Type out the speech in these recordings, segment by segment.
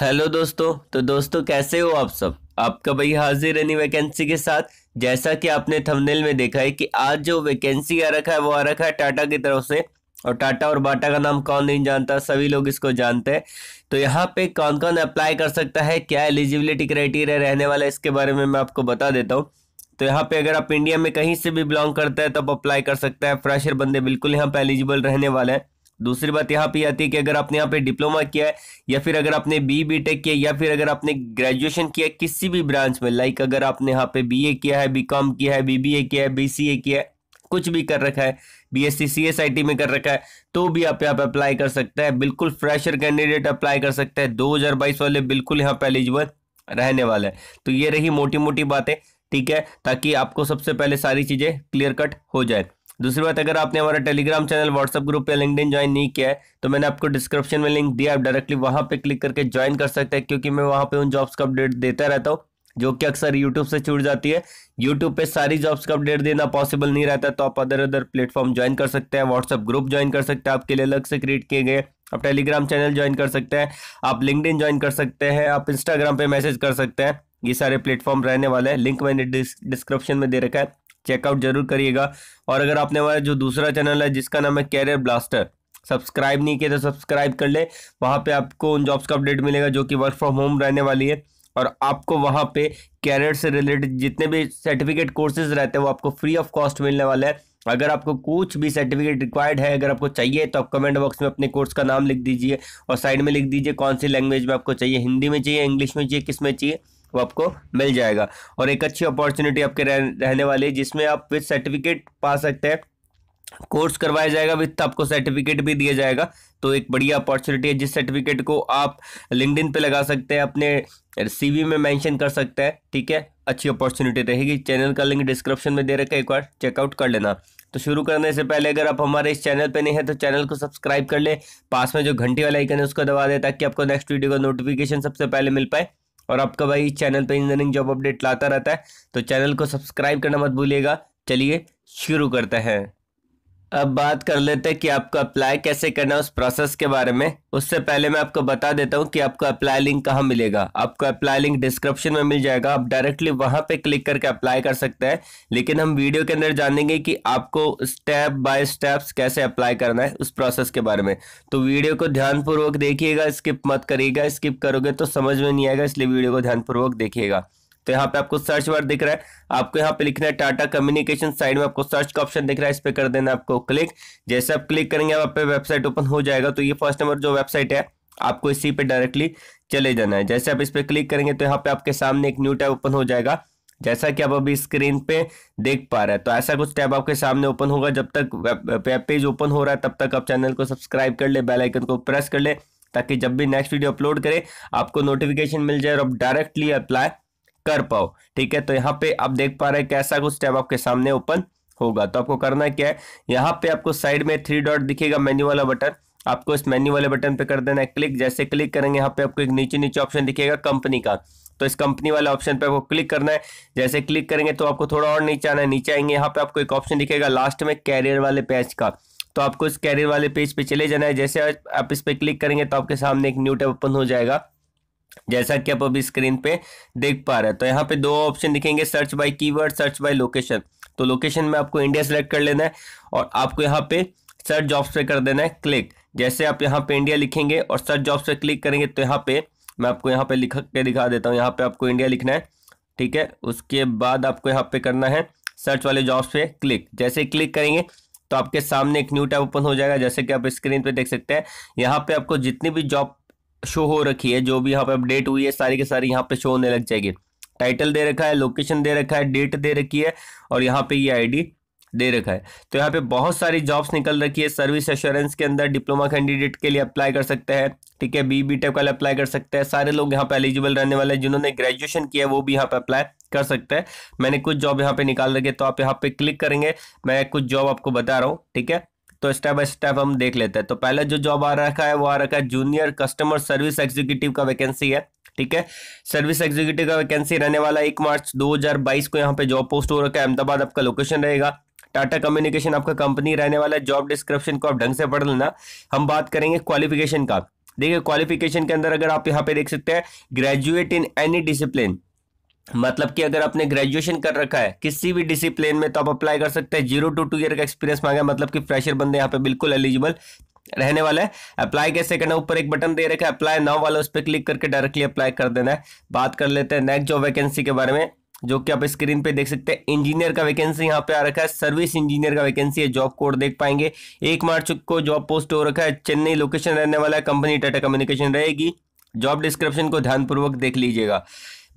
hello दोस्तों तो दोस्तों कैसे हो आप सब आपका भाई हाजिर है वैकेंसी के साथ जैसा कि आपने थंबनेल में देखा है कि आज जो वैकेंसी आ रखा है वो आ रखा है टाटा की तरफ से और टाटा और बाटा का नाम कौन नहीं जानता सभी लोग इसको जानते हैं तो यहाँ पे कौन कौन अप्लाई कर सकता है क्या एलिजिबिलिटी क्राइटेरिया रहने वाला है इसके बारे में मैं आपको बता देता हूँ तो यहाँ पे अगर आप इंडिया में कहीं से भी बिलोंग करते हैं तो आप अप्लाई कर सकते हैं फ्रेशर बंदे बिल्कुल यहाँ पे एलिजिबल रहने वाले हैं दूसरी बात यहाँ पे आती है कि अगर आपने यहाँ पे डिप्लोमा किया है या फिर अगर आपने बी बी टेक किया या फिर अगर आपने ग्रेजुएशन किया है किसी भी ब्रांच में लाइक अगर आपने यहाँ पे बी ए किया है बी कॉम किया है बी बी ए किया है बी सी ए किया है कुछ भी कर रखा है B S C C S I T में कर रखा है तो भी आप यहाँ पे अप्लाई कर सकता है बिल्कुल फ्रेशर कैंडिडेट अप्लाई कर सकता है बाईस वाले बिल्कुल यहाँ पे एलिजिबल रहने वाला है तो ये रही मोटी मोटी बातें ठीक है ताकि आपको सबसे पहले सारी चीज़ें क्लियर कट हो जाए दूसरी बात अगर आपने हमारा टेलीग्राम चैनल व्हाट्सएप ग्रुप या इन ज्वाइन नहीं किया है तो मैंने आपको डिस्क्रिप्शन में लिंक दिया आप डायरेक्टली वहाँ पर क्लिक करके ज्वाइन कर सकते हैं क्योंकि मैं वहाँ पर उन जॉब्स का अपडेट देता रहता हूँ जो कि अक्सर यूट्यूब से छूट जाती है यूट्यूब पे सारी जॉब्स का अपडेट देना पॉसिबल नहीं रहता तो आप अदर अदर प्लेटफॉर्म ज्वाइन कर सकते हैं व्हाट्सअप ग्रुप ज्वाइन कर सकते हैं आपके लिए अलग से क्रिएट किए गए आप टेलीग्राम चैनल ज्वाइन कर सकते हैं आप लिंकड ज्वाइन कर सकते हैं आप इंस्टाग्राम पे मैसेज कर सकते हैं ये सारे प्लेटफॉर्म रहने वाले हैं लिंक मैंने डिस्क्रिप्शन में दे रखा है चेकआउट जरूर करिएगा और अगर आपने हमारा जो दूसरा चैनल है जिसका नाम है कैरियर ब्लास्टर सब्सक्राइब नहीं किया तो सब्सक्राइब कर ले वहाँ पे आपको उन जॉब्स का अपडेट मिलेगा जो कि वर्क फ्रॉम होम रहने वाली है और आपको वहाँ पे कैरियर से रिलेटेड जितने भी सर्टिफिकेट कोर्सेज रहते हैं वो आपको फ्री ऑफ कॉस्ट मिलने वाला है अगर आपको कुछ भी सर्टिफिकेट रिक्वायर्ड है अगर आपको चाहिए तो आप कमेंट बॉक्स में अपने कोर्स का नाम लिख दीजिए और साइड में लिख दीजिए कौन सी लैंग्वेज में आपको चाहिए हिंदी में चाहिए इंग्लिश में चाहिए किस में चाहिए वो आपको मिल जाएगा और एक अच्छी अपॉर्चुनिटी आपके रह, रहने वाली है जिसमें आप विद सर्टिफिकेट पा सकते हैं कोर्स करवाया जाएगा विथ आपको सर्टिफिकेट भी दिया जाएगा तो एक बढ़िया अपॉर्चुनिटी है जिस सर्टिफिकेट को आप लिंकड पे लगा सकते हैं अपने सीवी में मेंशन कर सकते हैं ठीक है अच्छी अपॉर्चुनिटी रहेगी चैनल का लिंक डिस्क्रिप्शन में दे रखा है एक बार चेकआउट कर लेना तो शुरू करने से पहले अगर आप हमारे इस चैनल पे नहीं है तो चैनल को सब्सक्राइब कर ले पास में जो घंटी वाला आइकन है उसको दबा दें ताकि आपको नेक्स्ट वीडियो का नोटिफिकेशन सबसे पहले मिल पाए और आपका भाई चैनल पर इंजीनियरिंग जॉब अपडेट लाता रहता है तो चैनल को सब्सक्राइब करना मत भूलिएगा चलिए शुरू करते हैं अब बात कर लेते हैं कि आपको अप्लाई कैसे करना है उस प्रोसेस के बारे में उससे पहले मैं आपको बता देता हूँ कि आपको अप्लाई लिंक कहाँ मिलेगा आपको अप्लाई लिंक डिस्क्रिप्शन में मिल जाएगा आप डायरेक्टली वहां पे क्लिक करके अप्लाई कर सकते हैं लेकिन हम वीडियो के अंदर जानेंगे कि आपको स्टेप बाय स्टेप कैसे अप्लाई करना है उस प्रोसेस के बारे में तो वीडियो को ध्यानपूर्वक देखिएगा स्किप मत करिएगा स्किप करोगे तो समझ में नहीं आएगा इसलिए वीडियो को ध्यानपूर्वक देखिएगा तो यहाँ पे आपको सर्च वर्ड दिख रहा है आपको यहाँ पे लिखना है टाटा कम्युनिकेशन साइड में आपको सर्च का ऑप्शन दिख रहा है इस पर कर देना आपको क्लिक जैसे आप क्लिक करेंगे आप पे वेबसाइट ओपन हो जाएगा तो ये फर्स्ट नंबर जो वेबसाइट है आपको इसी पे डायरेक्टली चले जाना है जैसे आप इस पर क्लिक करेंगे तो यहाँ पे आपके सामने एक न्यू टैब ओपन हो जाएगा जैसा कि आप अभी स्क्रीन पे देख पा रहे हैं तो ऐसा कुछ टैब आपके सामने ओपन होगा जब तक वेब पेज ओपन हो रहा है तब तक आप चैनल को सब्सक्राइब कर ले बेल आइकन को प्रेस कर ले ताकि जब भी नेक्स्ट वीडियो अपलोड करें आपको नोटिफिकेशन मिल जाए और आप डायरेक्टली अप्लाई कर पाओ ठीक है तो यहाँ पे आप देख पा रहे हैं कैसा कुछ टैब आपके सामने ओपन होगा तो आपको करना क्या है यहाँ पे आपको साइड में थ्री डॉट दिखेगा मेन्यू वाला बटन आपको इस मेन्यू वाले बटन पे कर देना है क्लिक जैसे क्लिक करेंगे यहाँ पे आपको एक नीचे नीचे ऑप्शन दिखेगा कंपनी का तो इस कंपनी वाले ऑप्शन पे आपको क्लिक करना है जैसे क्लिक करेंगे तो आपको थोड़ा और नीचे आना है नीचे आएंगे यहाँ पे आपको एक ऑप्शन दिखेगा लास्ट में कैरियर वाले पेज का तो आपको इस कैरियर वाले पेज पे चले जाना है जैसे आप इस पर क्लिक करेंगे तो आपके सामने एक न्यू टैब ओपन हो जाएगा जैसा कि आप अभी स्क्रीन पे देख पा रहे हैं तो यहाँ पे दो ऑप्शन दिखेंगे search by keyword search by location तो लोकेशन में आपको इंडिया सेलेक्ट कर लेना है और आपको यहाँ पे सर्च जॉब्स पे कर देना है क्लिक जैसे आप यहाँ पे इंडिया लिखेंगे और सर्च जॉब्स पे क्लिक करेंगे तो यहाँ पे मैं आपको यहाँ पे लिख के दिखा देता हूँ यहाँ पे आपको इंडिया लिखना है ठीक है उसके बाद आपको यहाँ पे करना है सर्च वाले जॉब्स पे क्लिक जैसे क्लिक करेंगे तो आपके सामने एक न्यू टैब ओपन हो जाएगा जैसे कि आप स्क्रीन पे देख सकते हैं यहाँ पे आपको जितनी भी जॉब शो हो रखी है जो भी यहाँ पे अपडेट हुई है सारी के सारी यहाँ पे शो होने लग जाएगी टाइटल दे रखा है लोकेशन दे रखा है डेट दे रखी है और यहाँ पे ये आईडी दे रखा है तो यहाँ पे बहुत सारी जॉब्स निकल रखी है सर्विस एश्योरेंस के अंदर डिप्लोमा कैंडिडेट के लिए अप्लाई कर सकते हैं ठीक है बी बी टेप वाले अप्लाई कर सकते हैं सारे लोग यहाँ पे एलिजिबल रहने वाले हैं जिन्होंने ग्रेजुएशन किया है वो भी यहाँ पे अप्लाई कर सकते हैं मैंने कुछ जॉब यहाँ पे निकाल रखे तो आप यहाँ पे क्लिक करेंगे मैं कुछ जॉब आपको बता रहा हूँ ठीक है तो स्टेप बाय स्टेप हम देख लेते हैं तो पहले जो जॉब आ रखा है वो आ रखा है जूनियर कस्टमर सर्विस एग्जीक्यूटिव का वैकेंसी है ठीक है सर्विस एग्जीक्यूटिव का वैकेंसी रहने वाला एक मार्च 2022 को यहाँ पे जॉब पोस्ट हो रखा है अहमदाबाद आपका लोकेशन रहेगा टाटा कम्युनिकेशन आपका कंपनी रहने वाला है जॉब डिस्क्रिप्शन को आप ढंग से पढ़ लेना हम बात करेंगे क्वालिफिकेशन का देखिए क्वालिफिकेशन के अंदर अगर आप यहाँ पे देख सकते हैं ग्रेजुएट इन एनी डिसिप्लिन मतलब कि अगर आपने ग्रेजुएशन कर रखा है किसी भी डिसिप्लिन में तो आप अप्लाई कर सकते हैं जीरो टू टू ईयर का एक्सपीरियंस मांगा मतलब कि फ्रेशर बंदे यहाँ पे बिल्कुल एलिजिबल रहने वाला है अप्लाई कैसे करना ऊपर एक बटन दे रखा है अप्लाई नाउ वाला उस पर क्लिक करके डायरेक्टली अप्लाई कर देना है बात कर लेते हैं नेक्स्ट जॉब वैकेंसी के बारे में जो कि आप स्क्रीन पे देख सकते हैं इंजीनियर का वैकेंसी यहाँ पे आ रखा है सर्विस इंजीनियर का वैकेंसी है जॉब कोड देख पाएंगे एक मार्च को जॉब पोस्ट हो रखा है चेन्नई लोकेशन रहने वाला है कंपनी टाटा कम्युनिकेशन रहेगी जॉब डिस्क्रिप्शन को ध्यानपूर्वक देख लीजिएगा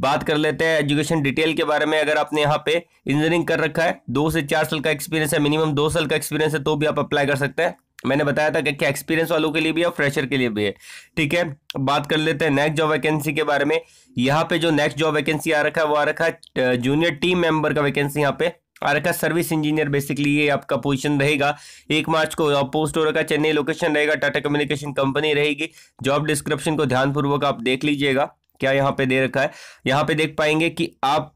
बात कर लेते हैं एजुकेशन डिटेल के बारे में अगर आपने यहाँ पे इंजीनियरिंग कर रखा है दो से चार साल का एक्सपीरियंस है मिनिमम दो साल का एक्सपीरियंस है तो भी आप अप्लाई कर सकते हैं मैंने बताया था कि क्या एक्सपीरियंस वालों के लिए भी है फ्रेशर के लिए भी है ठीक है बात कर लेते हैं नेक्स्ट जॉब वैकेंसी के बारे में यहाँ पे जो नेक्स्ट जॉब वैकेंसी आ रखा है वो आ रखा है जूनियर टीम मेंबर का वैकेंसी यहाँ पे आ रखा सर्विस इंजीनियर बेसिकली ये आपका पोजीशन रहेगा एक मार्च को पोस्ट हो रखा चेन्नई लोकेशन रहेगा टाटा कम्युनिकेशन कंपनी रहेगी जॉब डिस्क्रिप्शन को ध्यानपूर्वक आप देख लीजिएगा क्या यहाँ पे दे रखा है यहाँ पे देख पाएंगे कि आप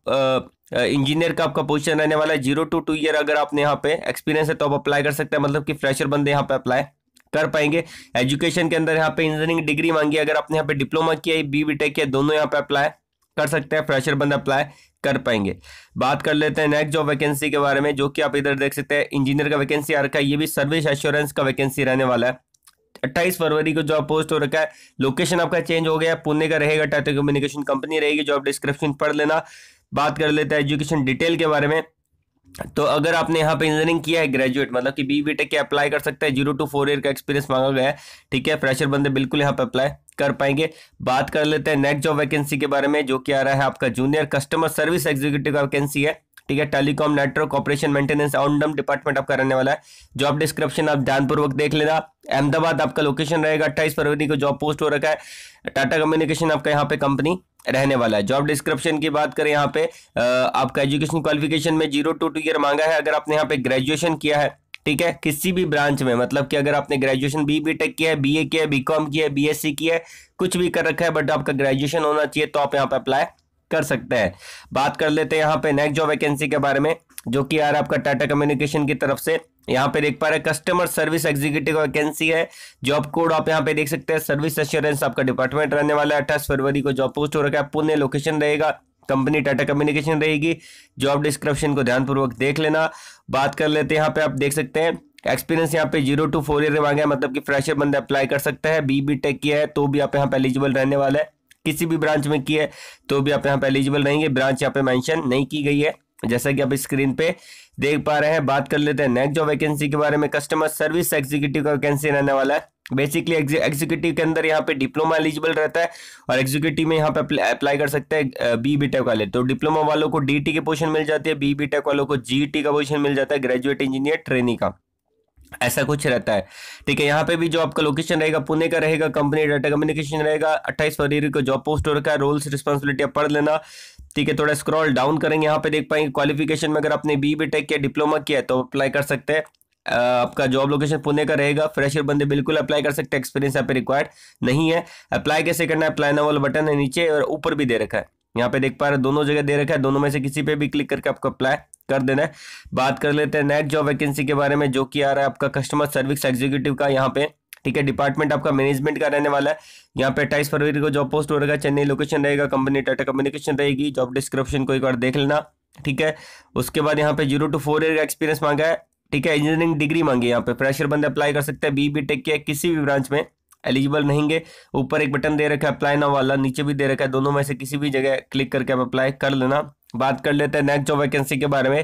इंजीनियर का आपका पोजीशन रहने वाला है जीरो टू टू ईयर अगर आपने यहाँ पे एक्सपीरियंस है तो आप अप्लाई कर सकते हैं मतलब कि फ्रेशर बंदे यहाँ पे अप्लाई कर पाएंगे एजुकेशन के अंदर यहाँ पे इंजीनियरिंग डिग्री मांगी अगर आपने यहाँ पे डिप्लोमा किया बी बी टेक किया दोनों यहाँ पे अप्लाई कर सकते हैं फ्रेशर बंद अप्लाई कर पाएंगे बात कर लेते हैं नेक्स्ट जॉब वैकेंसी के बारे में जो कि आप इधर देख सकते हैं इंजीनियर का वैकेंसी आ रखा है ये भी सर्विस एश्योरेंस का वैकेंसी रहने वाला है अट्ठाईस फरवरी को जॉब पोस्ट हो रखा है लोकेशन आपका चेंज हो गया है पुणे का रहेगा टाटा कम्युनिकेशन कंपनी रहेगी जॉब डिस्क्रिप्शन पढ़ लेना बात कर लेते हैं एजुकेशन डिटेल के बारे में तो अगर आपने यहाँ पे इंजीनियरिंग किया है ग्रेजुएट मतलब कि बी बी टेक के अप्लाई कर सकते हैं जीरो टू फोर ईयर का एक्सपीरियंस मांगा गया है ठीक है फ्रेशर बंदे बिल्कुल यहाँ पे अप्लाई कर पाएंगे बात कर लेते हैं नेक्स्ट जॉब वैकेंसी के बारे में जो कि आ रहा है आपका junior customer service executive vacancy है ठीक है telecom network operation maintenance O and M department आपका रहने वाला है जॉब डिस्क्रिप्शन आप ध्यानपूर्वक देख लेना अहमदाबाद आपका लोकेशन रहेगा अट्ठाईस फरवरी को जॉब पोस्ट हो रखा है टाटा कम्युनिकेशन आपका यहाँ पे कंपनी रहने वाला है जॉब डिस्क्रिप्शन की बात करें यहाँ पे आपका एजुकेशन क्वालिफिकेशन में जीरो टू टू ईयर मांगा है अगर आपने यहाँ पे ग्रेजुएशन किया है ठीक है किसी भी ब्रांच में मतलब कि अगर आपने ग्रेजुएशन बी बी टेक किया है बी ए किया है बी कॉम किया है बी एस सी किया है कुछ भी कर रखा है बट आपका ग्रेजुएशन होना चाहिए तो आप यहाँ पे अप्लाई कर सकता है बात कर लेते हैं यहाँ पे नेक्स्ट जॉब वैकेंसी के बारे में जो कि यार आपका टाटा कम्युनिकेशन की तरफ से यहाँ पे देख पा रहे कस्टमर सर्विस एग्जीक्यूटिव वैकेंसी है जॉब कोड आप यहाँ पे देख सकते हैं सर्विस एश्योरेंस आपका डिपार्टमेंट रहने वाला है अट्ठाईस फरवरी को जॉब पोस्ट हो रखा है पुणे लोकेशन रहेगा कंपनी टाटा कम्युनिकेशन रहेगी जॉब डिस्क्रिप्शन को ध्यानपूर्वक देख लेना बात कर लेते हैं यहाँ पे आप देख सकते हैं एक्सपीरियंस यहाँ पे जीरो टू फोर ईयर मांगे मतलब कि फ्रेशर बंदे अप्लाई कर सकता है बी बी टेक किया है तो भी आप यहाँ पे एलिजिबल रहने वाला है किसी भी ब्रांच में की है तो भी आप यहाँ पे एलिजिबल रहेंगे ब्रांच यहाँ पे मेंशन नहीं की गई है जैसा कि आप स्क्रीन पे देख पा रहे हैं बात कर लेते हैं नेक्स्ट जो वैकेंसी के बारे में कस्टमर सर्विस एग्जीक्यूटिव का वैकेंसी रहने वाला है बेसिकली एग्जीक्यूटिव के अंदर यहाँ पे डिप्लोमा एलिजिबल रहता है और एग्जीक्यूटिव में यहाँ पे अप्लाई कर सकते हैं बी बी टेक वाले तो डिप्लोमा वालों को डी टी की पोजिशन मिल जाती है बी बी टेक वालों को जी टी का पोजिशन मिल जाता है ग्रेजुएट इंजीनियर ट्रेनिंग का ऐसा कुछ रहता है ठीक है यहाँ पे भी जो आपका लोकेशन रहेगा पुणे का रहेगा कंपनी डाटा कम्युनिकेशन रहेगा 28 फरवरी को जॉब पोस्ट हो रखा है रोल्स रिस्पॉन्सिबिलिटी आप पढ़ लेना ठीक है थोड़ा स्क्रॉल डाउन करेंगे यहाँ पे देख पाएंगे क्वालिफिकेशन में अगर आपने बी बी टेक या डिप्लोमा किया है तो अप्लाई कर सकते हैं आपका जॉब लोकेशन पुणे का रहेगा फ्रेशर बंदे बिल्कुल अप्लाई कर सकते हैं एक्सपीरियंस यहाँ पे रिक्वायर्ड नहीं है अप्लाई कैसे करना है अप्लाई ना वाला बटन है नीचे और ऊपर भी दे रखा है यहाँ पे देख पा रहे दोनों जगह दे रखा है दोनों में से किसी पे भी क्लिक करके आपको अप्लाई कर देना है बात कर लेते हैं नेट जॉब वैकेंसी के बारे में जो कि आ रहा है आपका कस्टमर सर्विस एग्जीक्यूटिव का यहाँ पे ठीक है डिपार्टमेंट आपका मैनेजमेंट का रहने वाला है यहाँ पे अट्ठाईस फरवरी को जॉब पोस्ट हो रहेगा चेन्नई लोकेशन रहेगा कंपनी टाटा कम्युनिकेशन रहेगी जॉब डिस्क्रिप्शन को एक बार देख लेना ठीक है उसके बाद यहाँ पे जीरो टू फोर ईयर का एक्सपीरियंस मांगा है ठीक है इंजीनियरिंग डिग्री मांगी यहाँ पे फ्रेशर बंदे अप्लाई कर सकते हैं बी बी टेक के किसी भी ब्रांच में एलिजिबल रहेंगे ऊपर एक बटन दे रखा है अप्लाई ना वाला नीचे भी दे रखा है दोनों में से किसी भी जगह क्लिक करके आप अप्लाई कर लेना बात कर लेते हैं नेक्स्ट जॉब वैकेंसी के बारे में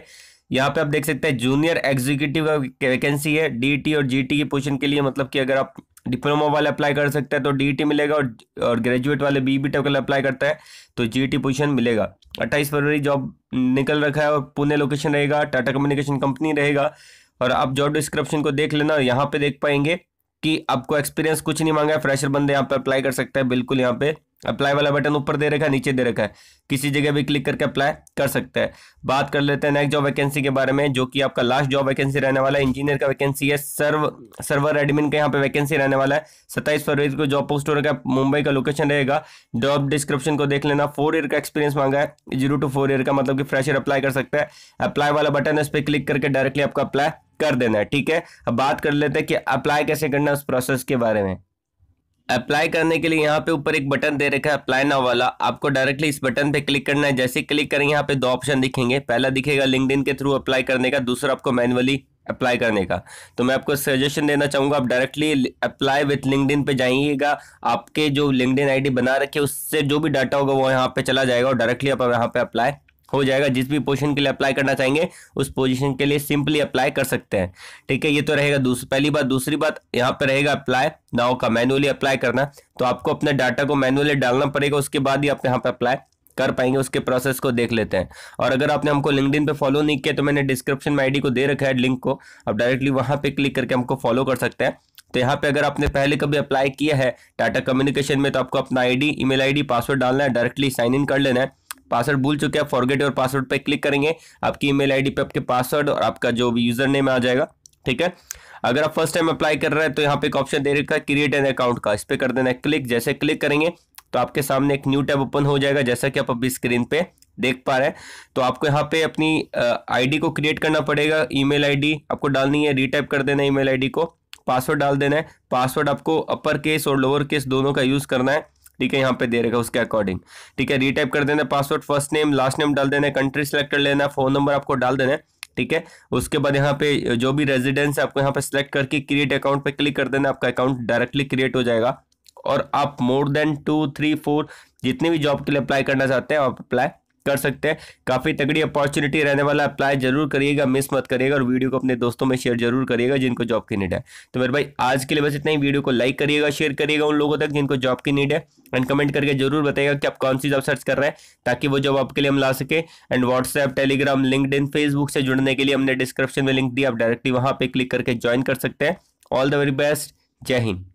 यहाँ पे आप देख सकते हैं जूनियर एग्जीक्यूटिव का वैकेंसी है डीटी और जीटी की पोजीशन के लिए मतलब कि अगर आप डिप्लोमा वाले अप्लाई कर सकते हैं तो डीटी मिलेगा और और ग्रेजुएट वाले बी बी वाले अप्लाई करता है तो जीटी पोजीशन मिलेगा 28 फरवरी जॉब निकल रखा है और पुणे लोकेशन रहेगा टाटा कम्युनिकेशन कंपनी रहेगा और आप जॉब डिस्क्रिप्शन को देख लेना यहाँ पे देख पाएंगे कि आपको एक्सपीरियंस कुछ नहीं मांगा है फ्रेशर बंदे यहाँ पे अप्लाई कर सकते हैं बिल्कुल यहाँ पे अप्लाई वाला बटन ऊपर दे रखा है नीचे दे रखा है किसी जगह भी क्लिक करके अप्लाई कर सकते हैं बात कर लेते हैं नेक्स्ट जॉब वैकेंसी के बारे में जो कि आपका लास्ट जॉब वैकेंसी रहने वाला है इंजीनियर का वैकेंसी है सर्व सर्वर एडमिन का यहाँ पे वैकेंसी रहने वाला है सत्ताईस फरवरी को जॉब पोस्ट हो रखा है मुंबई का लोकेशन रहेगा जॉब डिस्क्रिप्शन को देख लेना फोर ईयर का एक्सपीरियंस मांगा है जीरो टू फोर ईयर का मतलब कि फ्रेशर अप्लाई कर सकता है अप्लाई वाला बटन है उस पर क्लिक करके डायरेक्टली आपका अप्लाई कर देना है ठीक है अब बात कर लेते हैं कि अप्लाई कैसे करना है उस प्रोसेस के बारे में अप्लाई करने के लिए यहाँ पे ऊपर एक बटन दे रखा है अप्लाई ना वाला आपको डायरेक्टली इस बटन पे क्लिक करना है जैसे क्लिक करेंगे यहाँ पे दो ऑप्शन दिखेंगे पहला दिखेगा लिंकड के थ्रू अप्लाई करने का दूसरा आपको मैनुअली अप्लाई करने का तो मैं आपको सजेशन देना चाहूंगा आप डायरेक्टली अप्लाई विथ लिंकड पे जाइएगा आपके जो लिंकड डी बना रखे उससे जो भी डाटा होगा वो यहाँ पे चला जाएगा और डायरेक्टली आप यहाँ पे अप्लाई हो जाएगा जिस भी पोजीशन के लिए अप्लाई करना चाहेंगे उस पोजीशन के लिए सिंपली अप्लाई कर सकते हैं ठीक है ये तो रहेगा पहली बात दूसरी बात यहाँ पर रहेगा अप्लाई नाव का मैनुअली अप्लाई करना तो आपको अपने डाटा को मैनुअली डालना पड़ेगा उसके बाद ही आप यहाँ पर अप्लाई कर पाएंगे उसके प्रोसेस को देख लेते हैं और अगर आपने हमको लिंकडिन पे फॉलो नहीं किया तो मैंने डिस्क्रिप्शन में आईडी को दे रखा है लिंक को आप डायरेक्टली वहां पे क्लिक करके हमको फॉलो कर सकते हैं तो यहाँ पे अगर आपने पहले कभी अप्लाई किया है टाटा कम्युनिकेशन में तो आपको अपना आईडी ईमेल आईडी पासवर्ड डालना है डायरेक्टली साइन इन कर लेना है पासवर्ड भूल चुके हैं फॉरगेट योर पासवर्ड पे क्लिक करेंगे आपकी ईमेल आईडी पे आपके पासवर्ड और आपका जो भी यूजर नेम आ जाएगा ठीक है अगर आप फर्स्ट टाइम अप्लाई कर रहे हैं तो यहाँ पे एक ऑप्शन दे रखा है क्रिएट एन अकाउंट का इस पर कर देना है क्लिक जैसे क्लिक करेंगे तो आपके सामने एक न्यू टैब ओपन हो जाएगा जैसा कि आप अभी स्क्रीन पे देख पा रहे हैं तो आपको यहाँ पे अपनी आईडी को क्रिएट करना पड़ेगा ईमेल आईडी आपको डालनी है रीटाइप कर देना है ईमेल आईडी को पासवर्ड डाल देना है पासवर्ड आपको अपर केस और लोअर केस दोनों का यूज़ करना है ठीक है यहाँ पे दे रहेगा उसके अकॉर्डिंग ठीक है रीटाइप कर देना password first name last name डाल देना कंट्री सेलेक्ट कर लेना फोन नंबर आपको डाल देना ठीक है उसके बाद यहाँ पे जो भी रेजिडेंस है आपको यहाँ पे सिलेक्ट करके क्रिएट अकाउंट पे क्लिक कर देना आपका अकाउंट डायरेक्टली क्रिएट हो जाएगा और आप more than two three four जितने भी जॉब के लिए अप्लाई करना चाहते हैं आप अप्लाई कर सकते हैं काफ़ी तगड़ी अपॉर्चुनिटी रहने वाला अप्लाई जरूर करिएगा मिस मत करिएगा और वीडियो को अपने दोस्तों में शेयर जरूर करिएगा जिनको जॉब की नीड है तो मेरे भाई आज के लिए बस इतना ही वीडियो को लाइक करिएगा शेयर करिएगा उन लोगों तक जिनको जॉब की नीड है एंड कमेंट करके जरूर बताइएगा कि आप कौन सी जॉब सर्च कर रहे हैं ताकि वो जॉब आपके लिए हम ला सके एंड व्हाट्सएप टेलीग्राम इन फेसबुक से जुड़ने के लिए हमने डिस्क्रिप्शन में लिंक दिया आप डायरेक्टली वहाँ पर क्लिक करके ज्वाइन कर सकते हैं ऑल द वेरी बेस्ट जय हिंद